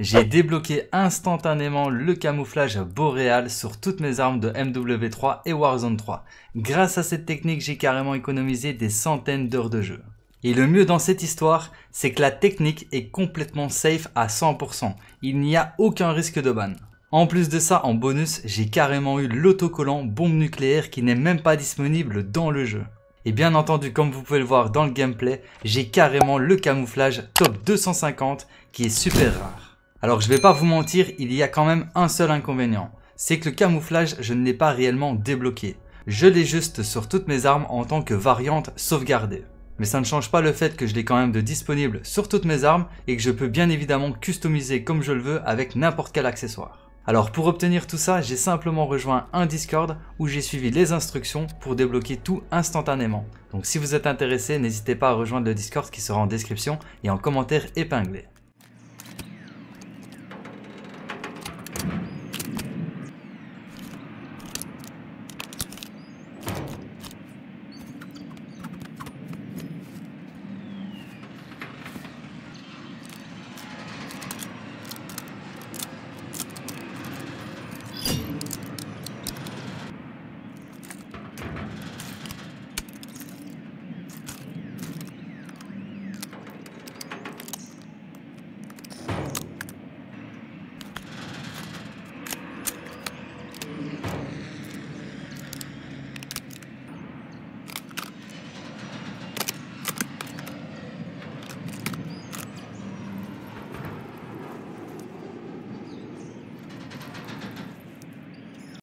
J'ai débloqué instantanément le camouflage boréal sur toutes mes armes de MW3 et Warzone 3. Grâce à cette technique, j'ai carrément économisé des centaines d'heures de jeu. Et le mieux dans cette histoire, c'est que la technique est complètement safe à 100%. Il n'y a aucun risque de ban. En plus de ça, en bonus, j'ai carrément eu l'autocollant bombe nucléaire qui n'est même pas disponible dans le jeu. Et bien entendu, comme vous pouvez le voir dans le gameplay, j'ai carrément le camouflage top 250 qui est super rare. Alors je vais pas vous mentir, il y a quand même un seul inconvénient. C'est que le camouflage, je ne l'ai pas réellement débloqué. Je l'ai juste sur toutes mes armes en tant que variante sauvegardée. Mais ça ne change pas le fait que je l'ai quand même de disponible sur toutes mes armes et que je peux bien évidemment customiser comme je le veux avec n'importe quel accessoire. Alors pour obtenir tout ça, j'ai simplement rejoint un Discord où j'ai suivi les instructions pour débloquer tout instantanément. Donc si vous êtes intéressé, n'hésitez pas à rejoindre le Discord qui sera en description et en commentaire épinglé.